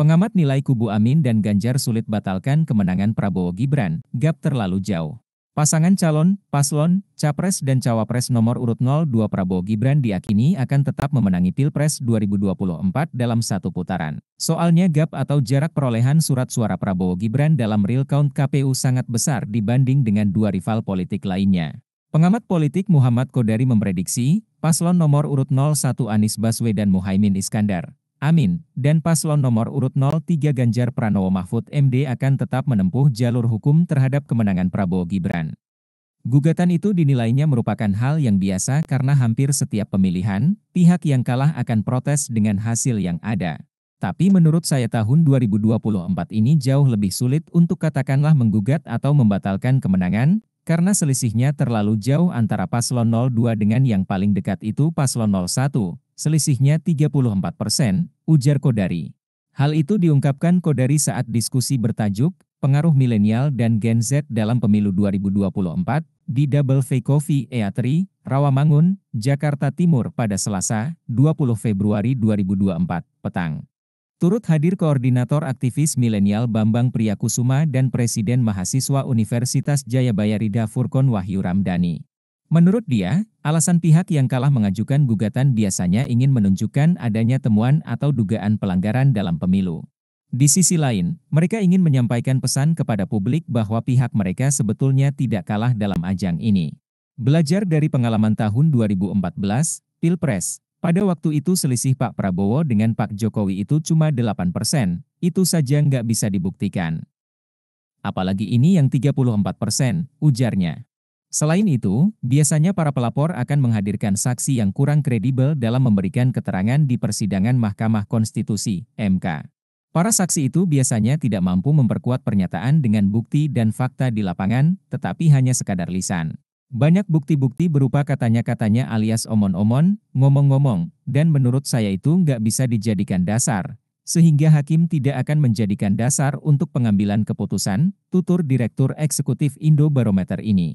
Pengamat nilai kubu Amin dan Ganjar sulit batalkan kemenangan Prabowo Gibran, gap terlalu jauh. Pasangan calon, paslon, capres dan cawapres nomor urut 02 Prabowo Gibran diakini akan tetap memenangi Pilpres 2024 dalam satu putaran. Soalnya gap atau jarak perolehan surat suara Prabowo Gibran dalam real count KPU sangat besar dibanding dengan dua rival politik lainnya. Pengamat politik Muhammad Kodari memprediksi, paslon nomor urut 01 Anies Baswedan Muhaimin Iskandar Amin, dan paslon nomor urut 03 Ganjar Pranowo Mahfud MD akan tetap menempuh jalur hukum terhadap kemenangan Prabowo Gibran. Gugatan itu dinilainya merupakan hal yang biasa karena hampir setiap pemilihan, pihak yang kalah akan protes dengan hasil yang ada. Tapi menurut saya tahun 2024 ini jauh lebih sulit untuk katakanlah menggugat atau membatalkan kemenangan, karena selisihnya terlalu jauh antara paslon 02 dengan yang paling dekat itu paslon 01, selisihnya 34 persen, ujar Kodari. Hal itu diungkapkan Kodari saat diskusi bertajuk, Pengaruh Milenial dan Gen Z dalam Pemilu 2024, di Double V Coffee Eatery, Rawamangun, Jakarta Timur pada Selasa, 20 Februari 2024, petang. Turut hadir koordinator aktivis milenial Bambang Priyakusuma dan Presiden Mahasiswa Universitas Jayabaya Rida Furkon Wahyu Ramdhani. Menurut dia, alasan pihak yang kalah mengajukan gugatan biasanya ingin menunjukkan adanya temuan atau dugaan pelanggaran dalam pemilu. Di sisi lain, mereka ingin menyampaikan pesan kepada publik bahwa pihak mereka sebetulnya tidak kalah dalam ajang ini. Belajar dari pengalaman tahun 2014, Pilpres, pada waktu itu selisih Pak Prabowo dengan Pak Jokowi itu cuma 8 persen, itu saja nggak bisa dibuktikan. Apalagi ini yang 34 persen, ujarnya. Selain itu, biasanya para pelapor akan menghadirkan saksi yang kurang kredibel dalam memberikan keterangan di persidangan Mahkamah Konstitusi (MK). Para saksi itu biasanya tidak mampu memperkuat pernyataan dengan bukti dan fakta di lapangan, tetapi hanya sekadar lisan. Banyak bukti-bukti berupa katanya-katanya alias omon-omon, ngomong-ngomong, dan menurut saya itu nggak bisa dijadikan dasar, sehingga hakim tidak akan menjadikan dasar untuk pengambilan keputusan, tutur Direktur Eksekutif Indo Barometer ini.